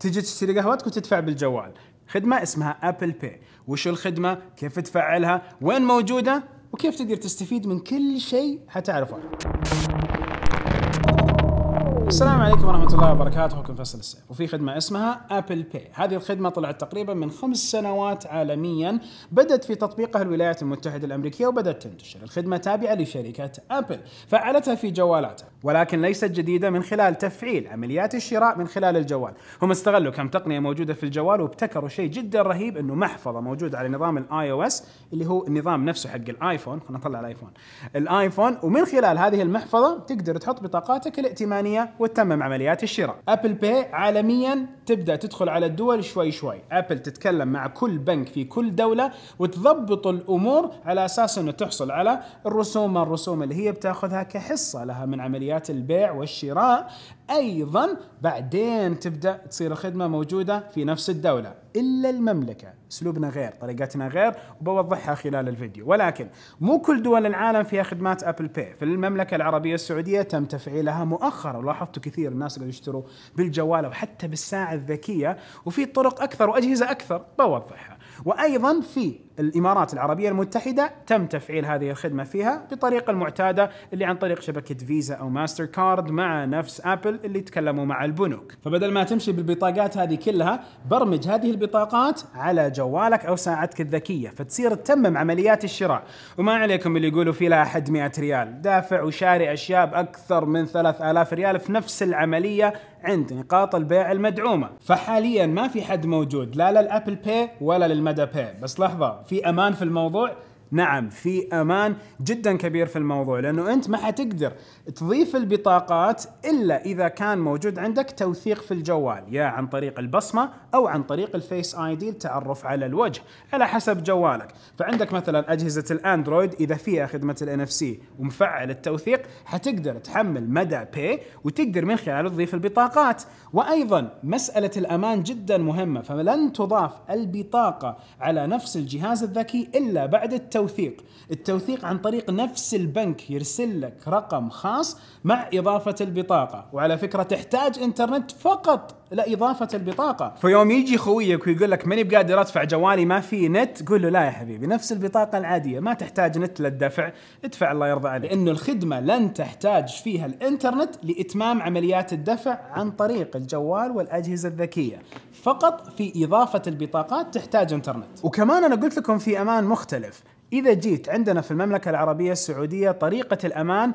تجي تشتري قهوتك وتدفع بالجوال خدمة اسمها أبل باي وش الخدمة كيف تفعلها وين موجودة وكيف تقدر تستفيد من كل شيء حتعرفه السلام عليكم ورحمة الله وبركاته أخوكم فيصل السيف وفي خدمة اسمها أبل باي هذه الخدمة طلعت تقريبا من خمس سنوات عالميا بدأت في تطبيقها الولايات المتحدة الأمريكية وبدأت تنتشر الخدمة تابعة لشركة أبل فعلتها في جوالاتها ولكن ليست جديدة من خلال تفعيل عمليات الشراء من خلال الجوال هم استغلوا كم تقنية موجودة في الجوال وابتكروا شيء جدا رهيب أنه محفظة موجودة على نظام الاي او اس اللي هو النظام نفسه حق الايفون خلينا نطلع الايفون الايفون ومن خلال هذه المحفظة تقدر تحط بطاقاتك الائتمانية وتتمم عمليات الشراء ابل باي عالميا تبدا تدخل على الدول شوي شوي ابل تتكلم مع كل بنك في كل دوله وتضبط الامور على اساس انه تحصل على الرسوم الرسوم اللي هي بتاخذها كحصه لها من عمليات البيع والشراء ايضا بعدين تبدا تصير الخدمه موجوده في نفس الدوله إلا المملكة أسلوبنا غير طريقتنا غير وبوضحها خلال الفيديو ولكن مو كل دول العالم فيها خدمات أبل باي في المملكة العربية السعودية تم تفعيلها مؤخرا ولاحظتوا كثير الناس قاعد يشتروا بالجوال أو حتى بالساعة الذكية وفي طرق أكثر وأجهزة أكثر بوضحها وأيضا في الإمارات العربية المتحدة تم تفعيل هذه الخدمة فيها بطريقه المعتادة اللي عن طريق شبكة فيزا أو ماستر كارد مع نفس أبل اللي تكلموا مع البنوك فبدل ما تمشي بالبطاقات هذه كلها برمج هذه البطاقات على جوالك أو ساعتك الذكية فتصير تتمم عمليات الشراء وما عليكم اللي يقولوا في لها حد 100 ريال دافع وشاري أشياء بأكثر من 3000 ريال في نفس العملية عند نقاط البيع المدعومة فحاليا ما في حد موجود لا للأبل باي ولا للمدى باي بس لحظة في أمان في الموضوع نعم في امان جدا كبير في الموضوع لانه انت ما حتقدر تضيف البطاقات الا اذا كان موجود عندك توثيق في الجوال يا عن طريق البصمه او عن طريق الفيس اي دي التعرف على الوجه على حسب جوالك فعندك مثلا اجهزه الاندرويد اذا فيها خدمه الان اف سي ومفعل التوثيق حتقدر تحمل مدى باي وتقدر من خلاله تضيف البطاقات وايضا مساله الامان جدا مهمه فلن تضاف البطاقه على نفس الجهاز الذكي الا بعد الت التوثيق التوثيق عن طريق نفس البنك يرسل لك رقم خاص مع إضافة البطاقة وعلى فكرة تحتاج إنترنت فقط لإضافة البطاقة فيوم يجي خويك ويقول لك ماني بقادر أدفع جوالي ما في نت قول له لا يا حبيبي نفس البطاقة العادية ما تحتاج نت للدفع ادفع الله يرضى عليك لأنه الخدمة لن تحتاج فيها الإنترنت لإتمام عمليات الدفع عن طريق الجوال والأجهزة الذكية فقط في إضافة البطاقات تحتاج إنترنت وكمان أنا قلت لكم في أمان مختلف اذا جيت عندنا في المملكه العربيه السعوديه طريقه الامان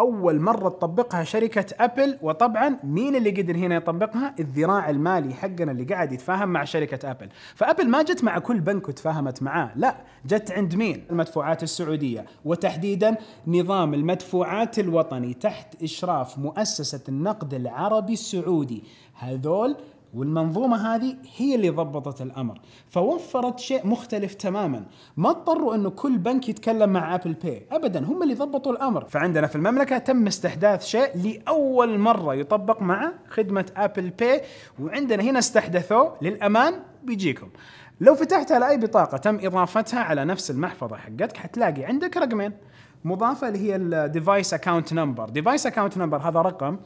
اول مره تطبقها شركه ابل وطبعا مين اللي قدر هنا يطبقها الذراع المالي حقنا اللي قاعد يتفاهم مع شركه ابل فابل ما جت مع كل بنك وتفاهمت معاه لا جت عند مين المدفوعات السعوديه وتحديدا نظام المدفوعات الوطني تحت اشراف مؤسسه النقد العربي السعودي هذول والمنظومه هذه هي اللي ضبطت الامر فوفرت شيء مختلف تماما ما اضطروا انه كل بنك يتكلم مع ابل باي ابدا هم اللي ضبطوا الامر فعندنا في المملكه تم استحداث شيء لاول مره يطبق مع خدمه ابل باي وعندنا هنا استحدثوه للامان بيجيكم لو فتحت على اي بطاقه تم اضافتها على نفس المحفظه حقتك حتلاقي عندك رقمين مضافه اللي هي الديفايس اكاونت نمبر ديفايس اكاونت نمبر هذا رقم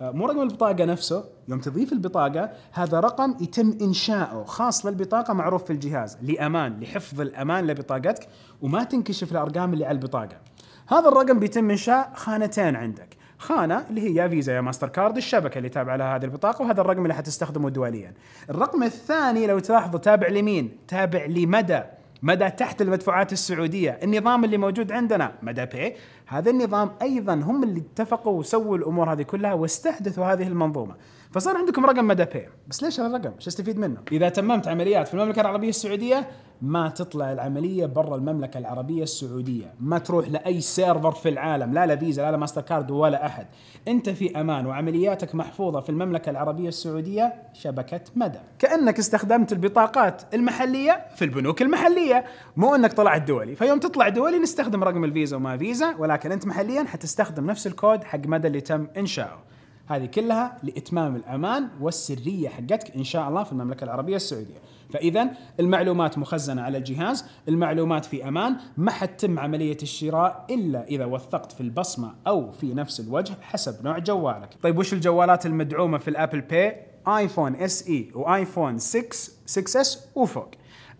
آه، مو رقم البطاقه نفسه يوم تضيف البطاقه هذا رقم يتم انشاؤه خاص للبطاقه معروف في الجهاز لامان لحفظ الامان لبطاقتك وما تنكشف الارقام اللي على البطاقه هذا الرقم بيتم انشاء خانتين عندك خانه اللي هي يا فيزا يا ماستر كارد الشبكه اللي تابعه لها هذه البطاقه وهذا الرقم اللي حتستخدمه دوليا الرقم الثاني لو تلاحظوا تابع لمين تابع لمدى مدى تحت المدفوعات السعوديه، النظام اللي موجود عندنا مدى بي، هذا النظام ايضا هم اللي اتفقوا وسووا الامور هذه كلها واستحدثوا هذه المنظومه. فصار عندكم رقم مدى بي بس ليش هذا الرقم؟ ايش استفيد منه؟ اذا تممت عمليات في المملكه العربيه السعوديه ما تطلع العمليه برا المملكه العربيه السعوديه، ما تروح لاي سيرفر في العالم، لا لا فيزا لا لا ماستر كارد ولا احد. انت في امان وعملياتك محفوظه في المملكه العربيه السعوديه شبكه مدى. كانك استخدمت البطاقات المحليه في البنوك المحليه، مو انك طلعت دولي، فيوم تطلع دولي نستخدم رقم الفيزا وما فيزا، ولكن انت محليا حتستخدم نفس الكود حق مدى اللي تم انشاؤه. هذه كلها لإتمام الأمان والسرية حقتك إن شاء الله في المملكة العربية السعودية فإذا المعلومات مخزنة على الجهاز المعلومات في أمان ما حتتم عملية الشراء إلا إذا وثقت في البصمة أو في نفس الوجه حسب نوع جوالك طيب وش الجوالات المدعومة في الأبل باي ايفون اس اي وايفون 6 6 اس وفوق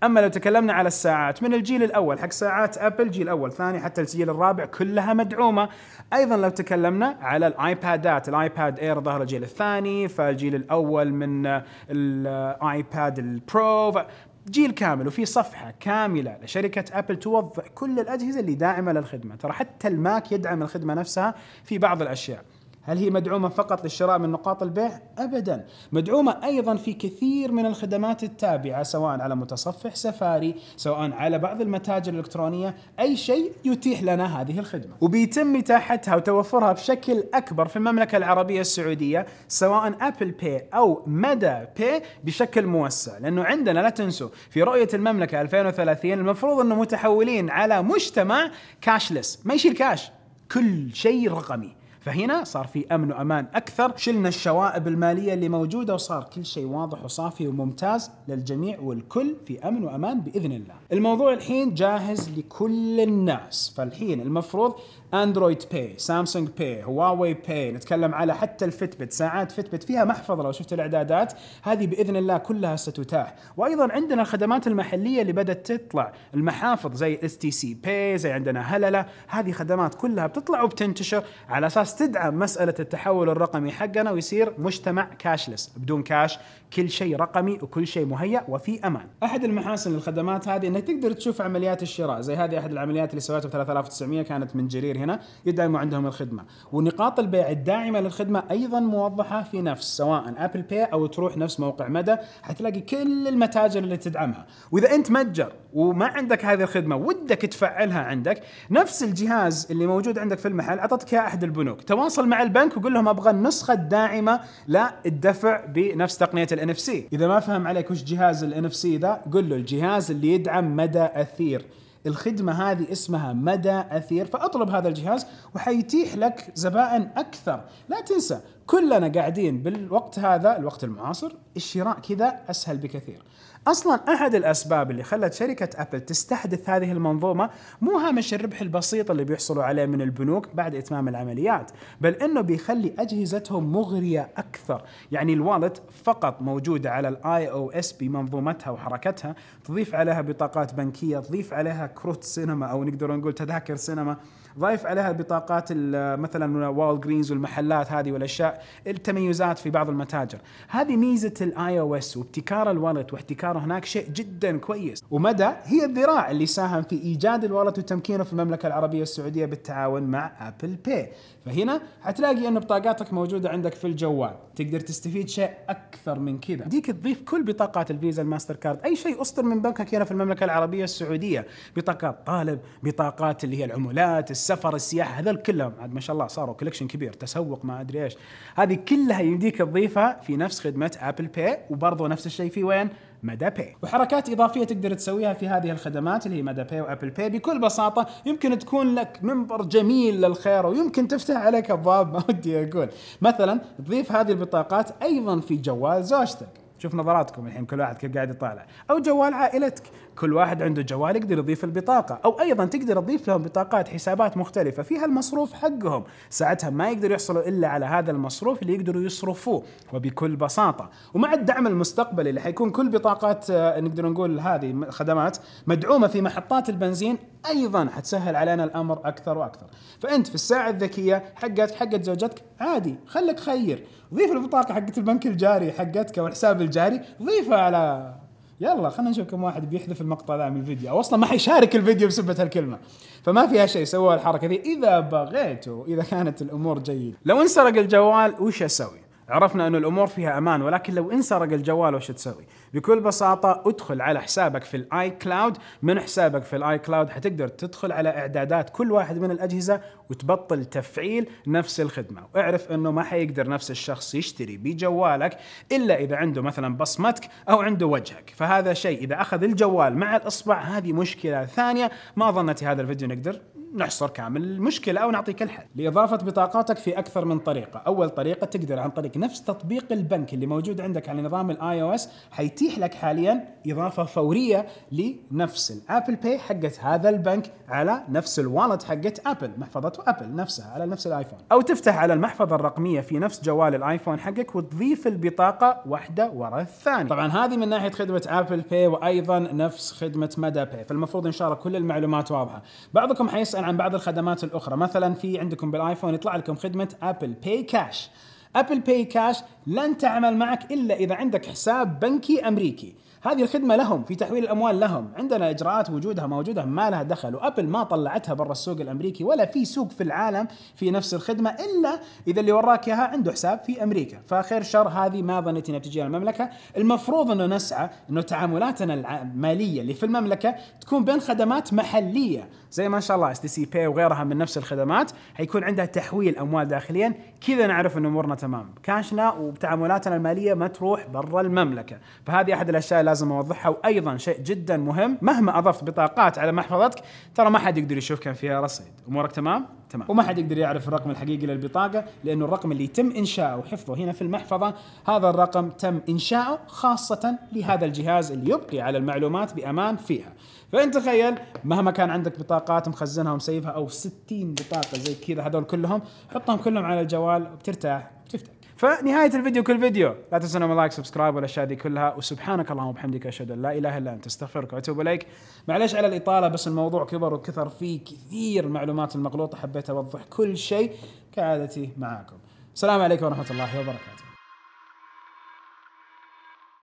اما لو تكلمنا على الساعات من الجيل الاول حق ساعات ابل جيل اول ثاني حتى الجيل الرابع كلها مدعومه ايضا لو تكلمنا على الايبادات الايباد اير ظهر الجيل الثاني فالجيل الاول من الايباد البرو جيل كامل وفي صفحه كامله لشركه ابل توضح كل الاجهزه اللي داعمه للخدمه ترى حتى الماك يدعم الخدمه نفسها في بعض الاشياء هل هي مدعومة فقط للشراء من نقاط البيع؟ أبدا مدعومة أيضا في كثير من الخدمات التابعة سواء على متصفح سفاري سواء على بعض المتاجر الإلكترونية أي شيء يتيح لنا هذه الخدمة وبيتم إتاحتها وتوفرها بشكل أكبر في المملكة العربية السعودية سواء أبل باي أو مدى باي بشكل موسع لأنه عندنا لا تنسوا في رؤية المملكة 2030 المفروض أنه متحولين على مجتمع كاشلس ما يشيل كاش كل شيء رقمي فهنا صار في امن وامان اكثر شلنا الشوائب الماليه اللي موجوده وصار كل شيء واضح وصافي وممتاز للجميع والكل في امن وامان باذن الله الموضوع الحين جاهز لكل الناس فالحين المفروض اندرويد باي سامسونج باي هواوي باي نتكلم على حتى الفتبت ساعات فتبت فيها محفظه لو شفت الاعدادات هذه باذن الله كلها ستتاح وايضا عندنا الخدمات المحليه اللي بدات تطلع المحافظ زي اس تي سي باي زي عندنا هلله هذه خدمات كلها بتطلع وبتنتشر على اساس الناس تدعم مساله التحول الرقمي حقنا ويصير مجتمع كاشلس بدون كاش كل شيء رقمي وكل شيء مهيأ وفي امان. احد المحاسن للخدمات هذه انك تقدر تشوف عمليات الشراء زي هذه احد العمليات اللي سويتها ب 3900 كانت من جرير هنا يدعموا عندهم الخدمه ونقاط البيع الداعمه للخدمه ايضا موضحه في نفس سواء ابل باي او تروح نفس موقع مدى حتلاقي كل المتاجر اللي تدعمها واذا انت متجر وما عندك هذه الخدمه ودك تفعلها عندك نفس الجهاز اللي موجود عندك في المحل اعطتك احد البنوك بنوك تواصل مع البنك وقول لهم ابغى النسخه الداعمه للدفع بنفس تقنيه الان اف سي اذا ما فهم عليك وش جهاز الان اف سي ذا قل له الجهاز اللي يدعم مدى اثير الخدمة هذه اسمها مدى أثير فأطلب هذا الجهاز وحيتيح لك زبائن أكثر لا تنسى كلنا قاعدين بالوقت هذا الوقت المعاصر الشراء كذا أسهل بكثير اصلا احد الاسباب اللي خلت شركه ابل تستحدث هذه المنظومه مو هامش الربح البسيط اللي بيحصلوا عليه من البنوك بعد اتمام العمليات، بل انه بيخلي اجهزتهم مغريه اكثر، يعني الوالت فقط موجوده على الاي او اس بمنظومتها وحركتها، تضيف عليها بطاقات بنكيه، تضيف عليها كروت سينما او نقدر نقول تذاكر سينما، ضايف عليها بطاقات مثلا وال جرينز والمحلات هذه والاشياء، التميزات في بعض المتاجر، هذه ميزه الاي او اس وابتكار الوالت واحتكار صار هناك شيء جدا كويس ومدى هي الذراع اللي ساهم في ايجاد الوالد وتمكينه في المملكه العربيه السعوديه بالتعاون مع ابل باي فهنا حتلاقي ان بطاقاتك موجوده عندك في الجوال تقدر تستفيد شيء اكثر من كذا ديك تضيف كل بطاقات الفيزا الماستر كارد اي شيء اصدر من بنكك هنا في المملكه العربيه السعوديه بطاقات طالب بطاقات اللي هي العمولات السفر السياحه هذول كلهم عاد ما شاء الله صاروا كولكشن كبير تسوق ما ادري ايش هذه كلها يمديك تضيفها في نفس خدمه ابل باي وبرضه نفس الشيء في وين مدى باي وحركات اضافيه تقدر تسويها في هذه الخدمات اللي هي مدى باي وابل باي بكل بساطه يمكن تكون لك منبر جميل للخير ويمكن تفتح عليك ابواب ما ودي اقول مثلا تضيف هذه البطاقات ايضا في جوال زوجتك شوف نظراتكم الحين كل واحد كيف قاعد يطالع او جوال عائلتك كل واحد عنده جوال يقدر يضيف البطاقه او ايضا تقدر تضيف لهم بطاقات حسابات مختلفه فيها المصروف حقهم ساعتها ما يقدر يحصلوا الا على هذا المصروف اللي يقدروا يصرفوه وبكل بساطه ومع الدعم المستقبلي اللي حيكون كل بطاقات آه، نقدر نقول هذه خدمات مدعومه في محطات البنزين ايضا حتسهل علينا الامر اكثر واكثر فانت في الساعه الذكيه حقت حقت زوجتك عادي خلك خير ضيف البطاقه حقت البنك الجاري حقتك او الحساب الجاري ضيفها على يلا خلينا نشوف كم واحد بيحذف المقطع ذا من الفيديو او اصلا ما حيشارك الفيديو بسبه هالكلمه فما فيها شيء سووا الحركه ذي اذا بغيتوا اذا كانت الامور جيده لو انسرق الجوال وش اسوي عرفنا أن الأمور فيها أمان ولكن لو انسرق الجوال وش تسوي؟ بكل بساطة ادخل على حسابك في الاي كلاود من حسابك في الاي كلاود حتقدر تدخل على إعدادات كل واحد من الأجهزة وتبطل تفعيل نفس الخدمة واعرف أنه ما حيقدر نفس الشخص يشتري بجوالك إلا إذا عنده مثلا بصمتك أو عنده وجهك فهذا شيء إذا أخذ الجوال مع الإصبع هذه مشكلة ثانية ما ظنتي هذا الفيديو نقدر نحصر كامل المشكله او نعطيك الحل لاضافه بطاقاتك في اكثر من طريقه اول طريقه تقدر عن طريق نفس تطبيق البنك اللي موجود عندك على نظام الاي او اس حيتيح لك حاليا اضافه فوريه لنفس الابل باي حقت هذا البنك على نفس الوالد حقت ابل محفظة ابل نفسها على نفس الايفون او تفتح على المحفظه الرقميه في نفس جوال الايفون حقك وتضيف البطاقه واحده ورا الثانيه طبعا هذه من ناحيه خدمه ابل باي وايضا نفس خدمه مدى باي فالمفروض ان شاء الله كل المعلومات واضحه بعضكم حيسال اسال عن بعض الخدمات الاخرى مثلا في عندكم بالايفون يطلع لكم خدمه ابل باي كاش ابل باي كاش لن تعمل معك الا اذا عندك حساب بنكي امريكي هذه الخدمه لهم في تحويل الاموال لهم عندنا اجراءات وجودها موجوده ما لها دخل وابل ما طلعتها برا السوق الامريكي ولا في سوق في العالم في نفس الخدمه الا اذا اللي وراك اياها عنده حساب في امريكا فخير شر هذه ما ظنيت انها بتجي المملكه المفروض انه نسعى انه تعاملاتنا الماليه اللي في المملكه تكون بين خدمات محليه زي ما شاء الله اس تي سي بي وغيرها من نفس الخدمات حيكون عندها تحويل اموال داخليا كذا نعرف ان امورنا تمام كاشنا وتعاملاتنا الماليه ما تروح برا المملكه فهذه احد الاشياء لازم اوضحها وايضا شيء جدا مهم مهما اضفت بطاقات على محفظتك ترى ما حد يقدر يشوف كان فيها رصيد امورك تمام تمام وما حد يقدر يعرف الرقم الحقيقي للبطاقه لانه الرقم اللي يتم انشاؤه وحفظه هنا في المحفظه هذا الرقم تم انشاؤه خاصه لهذا الجهاز اللي يبقي على المعلومات بامان فيها فانت تخيل مهما كان عندك بطاقات مخزنها ومسيفها او 60 بطاقه زي كذا هذول كلهم حطهم كلهم على الجوال وبترتاح بتفتح فنهايه الفيديو كل فيديو لا تنسون من لايك سبسكرايب والاشياء دي كلها وسبحانك اللهم وبحمدك اشهد ان لا اله الا انت استغفرك واتوب اليك معليش على الاطاله بس الموضوع كبر وكثر فيه كثير المعلومات المغلوطه حبيت اوضح كل شيء كعادتي معاكم السلام عليكم ورحمه الله وبركاته